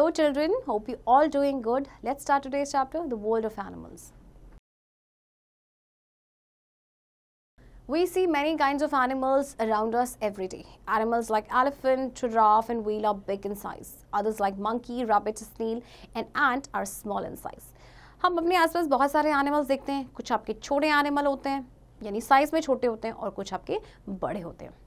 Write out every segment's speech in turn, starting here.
Hello children, hope you all doing good. Let's start today's chapter, The World of Animals. We see many kinds of animals around us every day. Animals like elephant, giraffe and whale are big in size. Others like monkey, rabbit, snail and ant are small in size. हम अपने आसपास बहुत सारे animals देखते हैं कुछ आपके छोटे एनिमल होते हैं यानी साइज में छोटे होते हैं और कुछ आपके बड़े होते हैं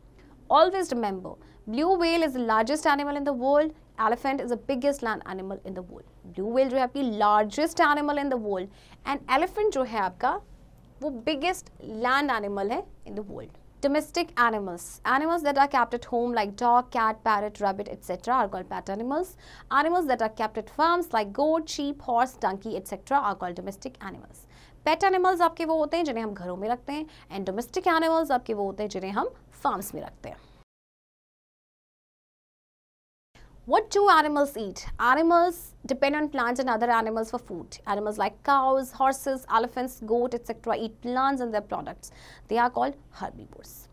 always remember blue whale is the largest animal in the world elephant is the biggest land animal in the world blue whale जो है आपकी largest animal in the world and elephant जो है आपका वो biggest land animal है in the world domestic animals animals that are kept at home like dog cat parrot rabbit etc are called pet animals animals that are kept at farms like goat sheep horse donkey etc are called domestic animals pet animals आपके वो होते हैं जिन्हें हम घरों में रखते हैं एंड डोमेस्टिक एनिमल्स आपके वो होते हैं जिन्हें हम फार्म्स में रखते हैं What do animals eat? Animals depend on plants and other animals for food. Animals like cows, horses, elephants, goat, etc. eat plants and their products. They are called herbivores.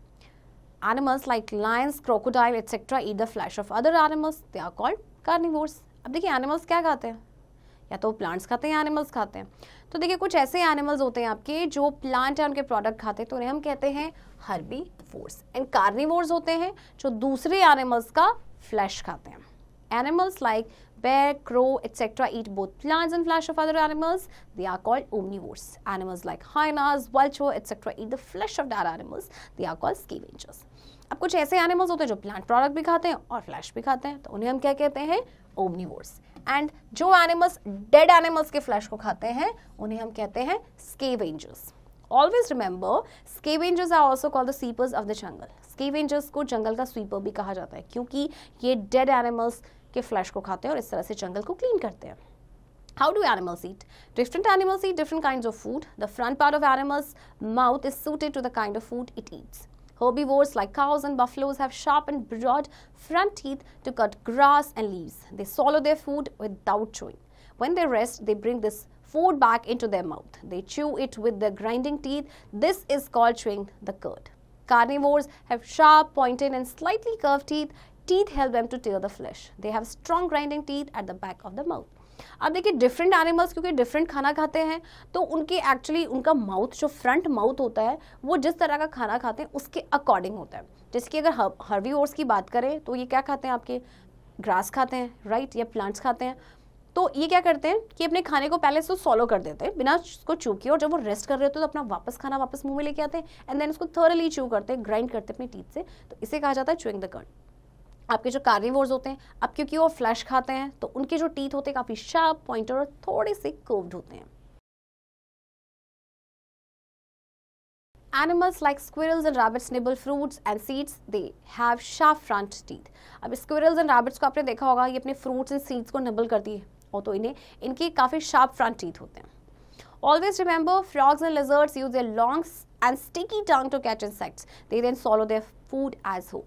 Animals like lions, crocodile, etc. eat the flesh of other animals. They are called carnivores. अब देखिए animals क्या खाते हैं या तो plants खाते हैं animals animals खाते हैं तो देखिए कुछ ऐसे एनिमल्स होते हैं आपके जो प्लांट या उनके प्रोडक्ट खाते हैं तो उन्हें हम कहते हैं हर्बी फोर्स एंड कार्निवोर्स होते हैं जो दूसरे एनिमल्स का फ्लैश खाते हैं Animals like bear, crow, etc. eat both plants and flesh of other animals. They are called omnivores. Animals like hyenas, vulture, etc. eat the flesh of dead animals. They are called scavengers. अब कुछ ऐसे animals होते हैं जो plant product भी खाते हैं और फ्लैश भी खाते हैं तो उन्हें हम क्या कहते हैं ओमनीवोर्स एंड जो एनिमल्स डेड एनिमल्स के फ्लैश को खाते हैं उन्हें हम कहते हैं scavengers always remember scavengers are also call the sweepers of the jungle scavengers को जंगल का स्वीपर भी कहा जाता है क्योंकि ये डेड एनिमल्स के फ्लैश को खाते हैं और इस तरह से जंगल को क्लीन करते हैं How do animals eat? Different animals eat different kinds of food. The front part of animals' mouth is suited to the kind of food it eats. Herbivores like cows and buffaloes have sharp and broad front teeth to cut grass and leaves. They swallow their food without chewing. When they rest, they bring this food back into their mouth. They chew it with their grinding teeth. This is called chewing the cud. Carnivores have sharp, pointed and slightly curved teeth. teeth help them to tear the flesh they have strong grinding teeth at the back of the mouth अब देखिए different animals क्योंकि different खाना खाते हैं तो उनके actually उनका mouth जो फ्रंट माउथ होता है वो जिस तरह का खाना खाते हैं उसके अकॉर्डिंग होता है जैसे कि अगर हर्वी ओर्स की बात करें तो ये क्या खाते हैं आपके ग्रास खाते हैं राइट या प्लांट्स खाते हैं तो ये क्या करते हैं कि अपने खाने को पहले से सॉलो कर देते हैं बिना उसको चू किए और जब वो रेस्ट कर रहे होते हैं तो अपना वापस खाना वापस मुंह में लेके आते हैं एंड देन उसको थर्ली चू करते हैं ग्राइंड करते हैं अपनी टीथ से तो इसे कहा जाता है चूइंग द कर्ड आपके जो कार्निवर्स होते हैं अब क्योंकि वो फ्लैश खाते हैं तो उनके जो टीथ होते हैं काफी शार्प पॉइंटर और थोड़े से कर्व्ड होते हैं animals like squirrels and rabbits nibble fruits and seeds they have sharp front teeth अब स्क्विरल्स एंड रैबिट्स को आपने देखा होगा ये अपने फ्रूट्स एंड सीड्स को निबल करती है और तो इन्हें इनके काफी शार्प फ्रंट टीथ होते हैं always remember frogs and lizards use a long and sticky tongue to catch in they then swallow their food as whole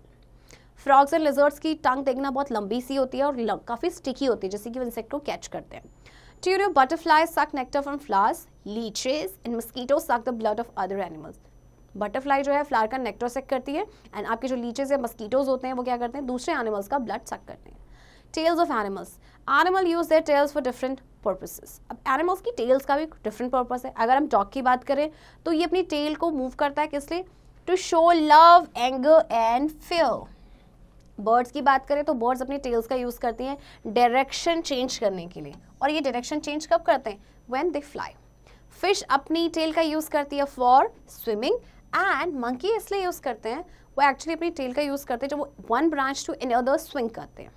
frogs and lizards की टंग देखना बहुत लंबी सी होती है और काफ़ी स्टिकी होती है जैसे कि वो इंसेक्ट को कैच करते हैं ट्यूरियो butterfly suck nectar from flowers leeches and mosquito suck the blood of other animals butterfly जो है फ्लार का नेक्टर सेक करती है एंड आपके जो लीचेज या मस्कीटोज होते हैं वो क्या करते हैं दूसरे एनिमल्स का ब्लड सक करते हैं tails of animals animal use their tails for different purposes अब एनिमल्स की टेल्स का भी डिफरेंट पर्पस है अगर हम डॉग की बात करें तो ये अपनी टेल को मूव करता है किस लिए टू शो लव एंग एंड फेयर बर्ड्स की बात करें तो बर्ड्स अपने टेल्स का यूज़ करती हैं डायरेक्शन चेंज करने के लिए और ये डायरेक्शन चेंज कब करते हैं व्हेन दे फ्लाई फिश अपनी टेल का यूज़ करती है फॉर स्विमिंग एंड मंकी इसलिए यूज़ करते हैं वो एक्चुअली अपनी टेल का यूज़ करते हैं जब वो one branch to another swing करते हैं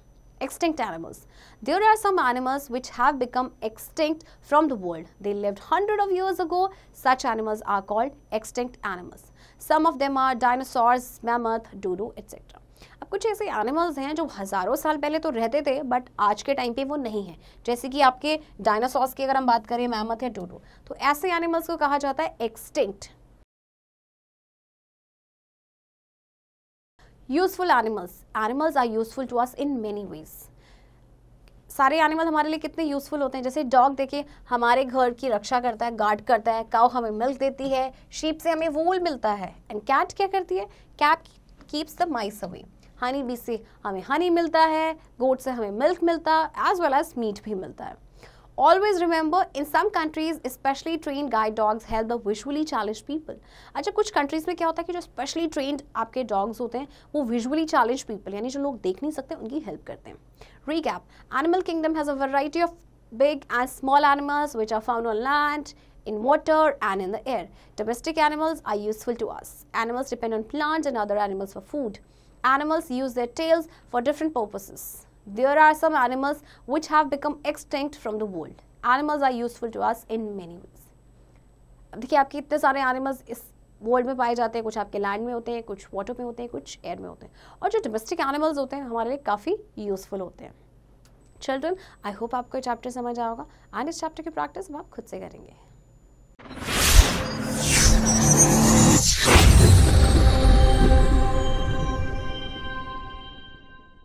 extinct animals there are some animals which have become extinct from the world they lived hundred of years ago such animals are called extinct animals some of them are dinosaurs mammoth dodo etc अब कुछ ऐसे animals हैं जो हज़ारों साल पहले तो रहते थे बट आज के टाइम पे वो नहीं है जैसे कि आपके डायनासॉर्स की अगर हम बात करें मैमथ है डोडो तो ऐसे एनिमल्स को कहा जाता है extinct useful animals animals are useful to us in many ways सारे एनिमल हमारे लिए कितने यूज़फुल होते हैं जैसे डॉग देखिए हमारे घर की रक्षा करता है गार्ड करता है काव हमें मिल्क देती है शीप से हमें वूल मिलता है एंड कैट क्या करती है cat keeps the mice away honey bee से हमें हनी मिलता है गोट से हमें मिल्क मिलता है एज वेल एज मीट भी मिलता है always remember in some countries specially train guide dogs help the visually challenge people अच्छा कुछ कंट्रीज में क्या होता है कि जो स्पेशली ट्रेंड आपके डॉग्स होते हैं वो विजुअली चैलेंज पीपल यानी जो लोग देख नहीं सकते उनकी हेल्प करते हैं recap animal kingdom has a variety of big and small animals which are found on land in water and in the air. Domestic animals are useful to us. Animals depend on plants and other animals for food. Animals use their tails for different purposes. There are some animals which have become extinct from the world. Animals are useful to us in many ways. देखिए आपके इतने सारे animals इस world में पाए जाते हैं कुछ आपके लैंड में होते हैं कुछ वाटर में होते हैं कुछ एयर में होते हैं और जो डोमेस्टिक एनिमल्स होते हैं हमारे लिए काफ़ी यूज़फुल होते हैं चिल्ड्रन आई होप आपको ये चैप्टर समझ आएगा एंड इस चैप्टर की प्रैक्टिस हम आप खुद से करेंगे